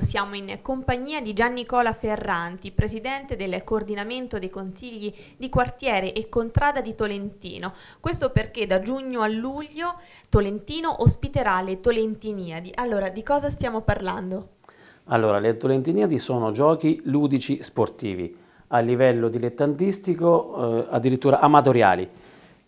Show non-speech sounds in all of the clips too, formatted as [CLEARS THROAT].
Siamo in compagnia di Gian Nicola Ferranti, presidente del coordinamento dei consigli di quartiere e contrada di Tolentino. Questo perché da giugno a luglio Tolentino ospiterà le Tolentiniadi. Allora, di cosa stiamo parlando? Allora, le Tolentiniadi sono giochi ludici sportivi a livello dilettantistico, eh, addirittura amatoriali.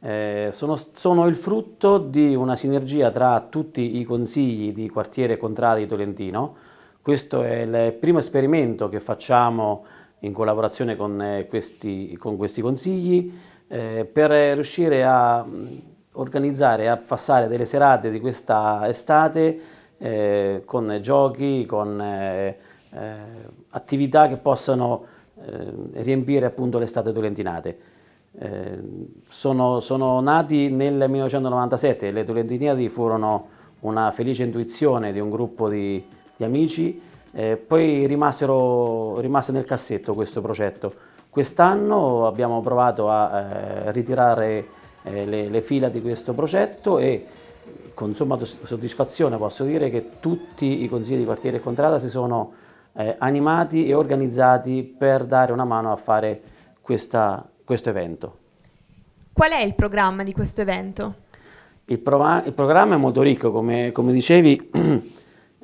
Eh, sono, sono, il frutto di una sinergia tra tutti i consigli di quartiere e contrada di Tolentino, questo è il primo esperimento che facciamo in collaborazione con eh, questi, con questi consigli eh, per riuscire a mm, organizzare, e a passare delle serate di questa estate eh, con giochi, con eh, eh attività che possano eh, riempire appunto l'estate tolentinate. Sono, sono, nati nel 1997, le Tolentinadi furono una felice intuizione di un gruppo di gli amici, eh, poi rimasero, rimase nel cassetto questo progetto. Quest'anno abbiamo provato a eh, ritirare eh, le, le, fila di questo progetto e con somma soddisfazione posso dire che tutti i consigli di quartiere e contrada si sono eh, animati e organizzati per dare una mano a fare questa, questo evento. Qual è il programma di questo evento? Il, il programma è molto ricco, come, come dicevi [CLEARS THROAT]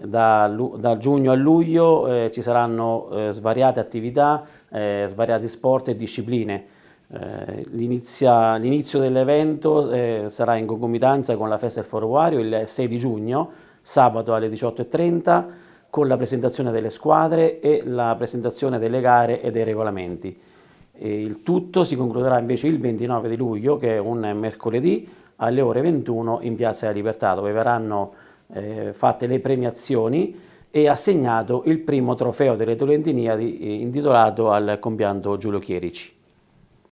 Da, da, giugno a luglio eh, ci saranno eh, svariate attività, eh, svariati sport e discipline. Eh, l'inizio dell'evento eh, sarà in concomitanza con la festa del Foruario il 6 di giugno, sabato alle 18.30, con la presentazione delle squadre e la presentazione delle gare e dei regolamenti. E il tutto si concluderà invece il 29 di luglio, che è un mercoledì, alle ore 21 in Piazza della Libertà, dove verranno eh, fatte le premiazioni e assegnato il primo trofeo delle Tolentiniadi eh, intitolato al compianto Giulio Chierici.